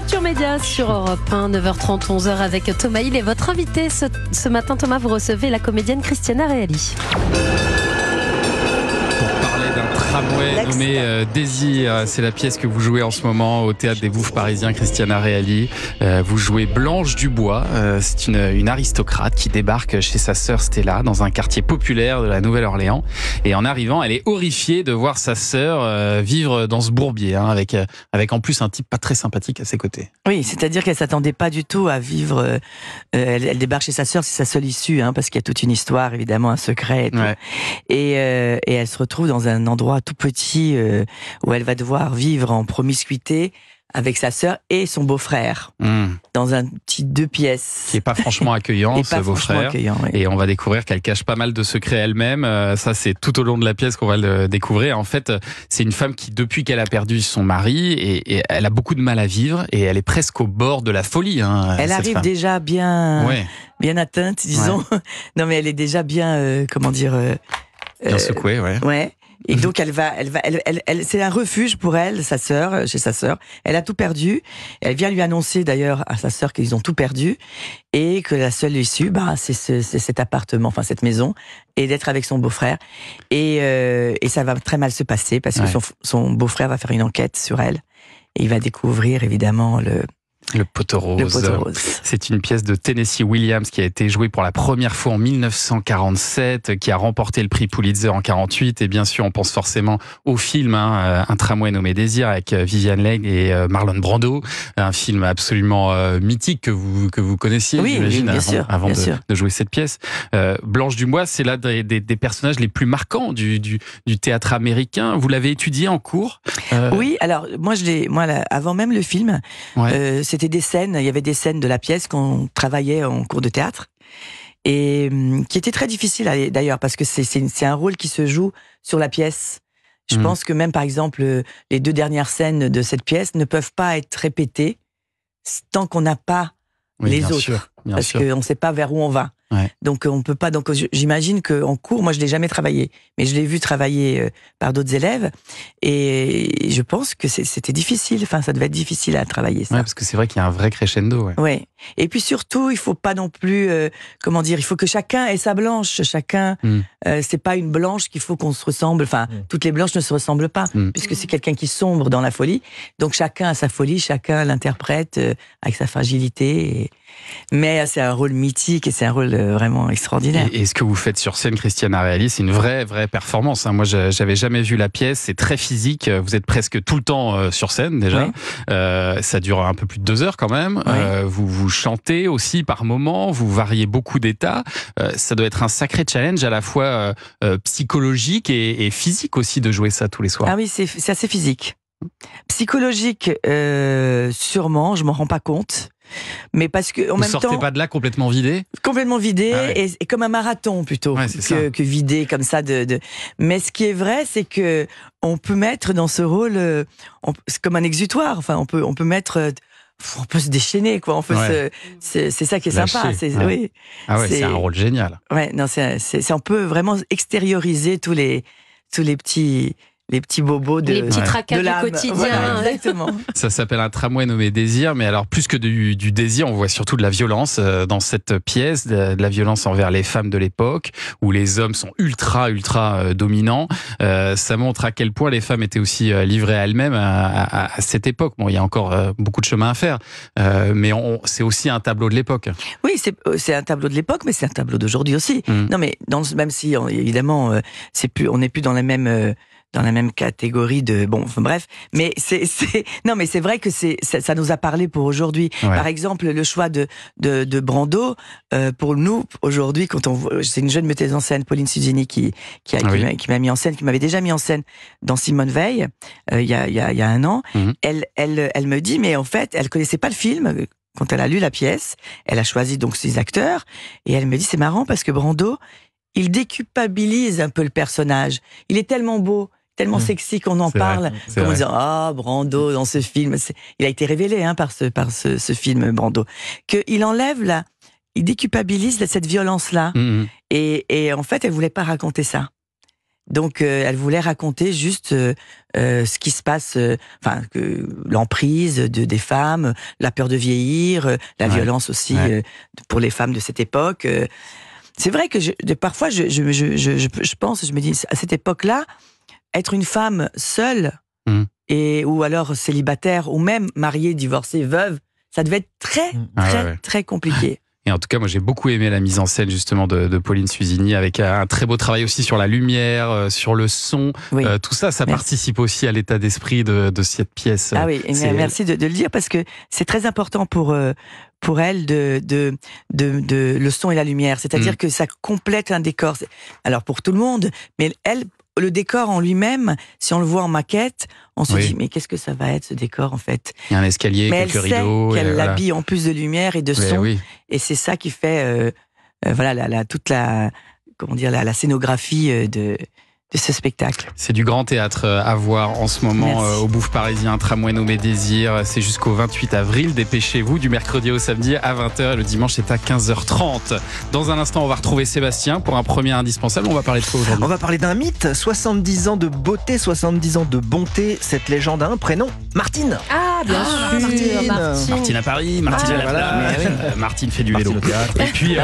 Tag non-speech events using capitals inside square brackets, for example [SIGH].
Culture Média sur Europe 1, 9h30, 11h avec Thomas Hill et votre invité ce, ce matin. Thomas, vous recevez la comédienne Christiana Reali tramway nommé euh, Désir. C'est la pièce que vous jouez en ce moment au Théâtre des Bouffes parisiens, Christiana Reali. Euh, vous jouez Blanche Dubois. Euh, c'est une, aristocrate qui débarque chez sa sœur Stella dans un quartier populaire de la Nouvelle-Orléans. Et en arrivant, elle est horrifiée de voir sa sœur vivre dans ce bourbier, hein, avec, avec en plus un type pas très sympathique à ses côtés. Oui, c'est-à-dire qu'elle s'attendait pas du tout à vivre. Elle, débarque chez sa sœur, c'est sa seule issue, hein, parce qu'il y a toute une histoire, évidemment, un secret. Et, et elle se retrouve dans un endroit tout petit euh, où elle va devoir vivre en promiscuité avec sa sœur et son beau-frère hmm. dans un petit deux pièces. Qui est pas franchement accueillant, [LAUGHS] ce beau-frère. Et on va découvrir qu'elle cache pas mal de secrets elle-même. Euh, ça, c'est tout au long de la pièce qu'on va le découvrir. En fait, c'est une femme qui, depuis qu'elle a perdu son mari, et, elle a beaucoup de mal à vivre et elle est presque au bord de la folie. Hein, elle arrive déjà bien, bien atteinte, disons. [LAUGHS] non, mais elle est déjà bien, euh, comment dire. bien secouée, Ouais. Et mhm. donc elle va, elle va, elle, elle, c'est un refuge pour elle, sa sœur, euh, chez sa sœur. Elle a tout perdu. Elle vient lui annoncer d'ailleurs à sa sœur qu'ils ont tout perdu et que la seule issue, bah, c'est ce, cet appartement, enfin cette maison, et d'être avec son beau-frère. Et, euh, et, ça va très mal se passer parce que son beau-frère va faire une enquête sur elle et il va découvrir évidemment le, le poteau rose. C'est une pièce de Tennessee Williams qui a été jouée pour la première fois en 1947, qui a remporté le prix Pulitzer en 48. Et bien sûr, on pense forcément au film hein, euh, Un tramway nommé Désir avec euh, Vivian Leigh et euh, Marlon Brando, un film absolument mythique que vous que vous connaissiez, j'imagine, avant, de, jouer cette pièce. Blanche Dumois, c'est l'un des, personnages les plus marquants du, théâtre américain. Vous l'avez étudié en cours Oui. Alors moi, je moi, avant même le film, c'était des scènes, il y avait des scènes de la pièce qu'on travaillait en cours de théâtre et hum, qui était très difficile d'ailleurs parce que c'est un rôle qui se joue sur la pièce. Je mmh. pense que même par exemple les deux dernières scènes de cette pièce ne peuvent pas être répétées tant qu'on n'a pas les autres parce qu'on ne sait pas vers où on va. Donc on peut pas. Donc j'imagine qu'en cours, moi je l'ai jamais travaillé, mais je l'ai vu travailler euh, par d'autres élèves, et je pense que c'était difficile. Enfin, ça devait être difficile à travailler. Ça. parce que c'est vrai qu'il y a un vrai crescendo. Ouais. Et puis surtout, il faut pas non plus, euh, comment dire, il faut que chacun ait sa blanche. Chacun, hmm. euh, c'est pas une blanche qu'il faut qu'on se ressemble. Enfin, hmm. toutes les blanches ne se ressemblent pas, hmm. puisque c'est quelqu'un qui sombre dans la folie. Donc chacun a sa folie, chacun l'interprète avec sa fragilité. Et, mais c'est un rôle mythique et c'est un rôle euh, vraiment extraordinaire. Et, ce que vous faites sur scène, Christiane Réalis, c'est une vraie, vraie performance. Hein. Moi, j'avais jamais vu la pièce. C'est très physique. Vous êtes presque tout le temps euh, sur scène déjà. Euh, ça dure un peu plus de deux heures quand même. vous, vous chantez aussi par moments. Vous variez beaucoup d'états. ça doit être un sacré challenge à la fois psychologique et, physique aussi de jouer ça tous les soirs. Ah oui, c'est assez physique. Psychologique, sûrement, je m'en rends pas compte. Mais parce que en Vous ne sortez pas de là complètement vidé Complètement vidé ah et, comme un marathon plutôt que, que, vidé comme ça. De, de... Mais ce qui est vrai, c'est que on peut mettre dans ce rôle, euh, comme un exutoire. Enfin, on peut on peut mettre euh, on peut se déchaîner, quoi. c'est, ça qui est sympa. C'est, Oui. Ah ouais, c'est... un rôle génial. Ouais, non, c'est, on peut vraiment extérioriser tous les, tous les petits les petits bobos de, les petits tracas du quotidien. Hein. exactement. [LAUGHS] Ça s'appelle un tramway nommé Désir, mais alors plus que du, du, désir, on voit surtout de la violence euh, dans cette pièce, de, la violence envers les femmes de l'époque, où les hommes sont ultra, ultra euh, dominants. Euh, ça montre à quel point les femmes étaient aussi livrées à elles-mêmes à, cette époque. Bon, il y a encore beaucoup de chemin à faire, mais c'est aussi un tableau de l'époque. Oui, c'est un tableau de l'époque, mais c'est un tableau d'aujourd'hui aussi. Mmh. Non, mais dans, même si, évidemment, c'est plus, on n'est plus dans la même dans la même catégorie de bon bref mais c'est non mais c'est vrai que c'est ça, nous a parlé pour aujourd'hui par exemple le choix de de, de Brando euh, pour nous aujourd'hui quand on c'est une jeune metteuse en scène Pauline Suzini qui qui, ah qui m'a mis en scène qui m'avait déjà mis en scène dans Simone Veil euh, il y, a, y, a, un an mhm. elle elle elle me dit mais en fait elle connaissait pas le film euh, quand elle a lu la pièce elle a choisi donc ses acteurs et elle me dit c'est marrant parce que Brando il décupabilise un peu le personnage. Il est tellement beau tellement mmh. sexy qu'on en parle, comme en disant ah oh, Brando dans ce film, il a été révélé hein, par ce par ce, ce film Brando, qu'il enlève la, il déculpabilise cette violence là, mmh, mmh. et, et, en fait elle voulait pas raconter ça. Donc euh, elle voulait raconter juste euh, euh, ce qui se passe, enfin l'emprise de, des femmes, la peur de vieillir, la violence aussi pour les femmes de cette époque. C'est vrai que je, de, parfois je, je, je, pense, je me dis à cette époque là être une femme seule, mm. et, ou alors célibataire, ou même mariée, divorcée, veuve, ça devait être très, mm. ah très, très compliqué. Et en tout cas, moi, j'ai beaucoup aimé la mise en scène justement de, Pauline Suzini, avec euh, un très beau travail aussi sur la lumière, euh, sur le son. Euh, tout ça, ça participe aussi à l'état d'esprit de, cette pièce. Ah oui, merci de, le dire parce que c'est très important pour pour elle de de, le son et la lumière. C'est-à-dire mm. que ça complète un décor. Alors pour tout le monde, mais elle le décor en lui-même, si on le voit en maquette, on se dit mais qu'est-ce que ça va être ce décor en fait Il y a un escalier, mais quelques rideaux, sait euh, qu'elle en plus de lumière et de son, et c'est ça qui fait euh, euh, voilà la, toute la comment dire la scénographie de de ce spectacle. C'est du grand théâtre euh, à voir en ce moment euh, au Bouffe Parisien, Tramway nommé Désir. C'est jusqu'au 28 avril. Dépêchez-vous du mercredi au samedi à 20h et le dimanche c'est à 15h30. Dans un instant, on va retrouver Sébastien pour un premier indispensable. On va parler de quoi aujourd'hui On va parler d'un mythe. 70 ans de beauté, 70 ans de bonté. Cette légende a un prénom Martine. Ah, bien ah, sûr, Martine. Martine. à Paris, Martine ah, à la eh euh, Martine fait du vélo. Et puis.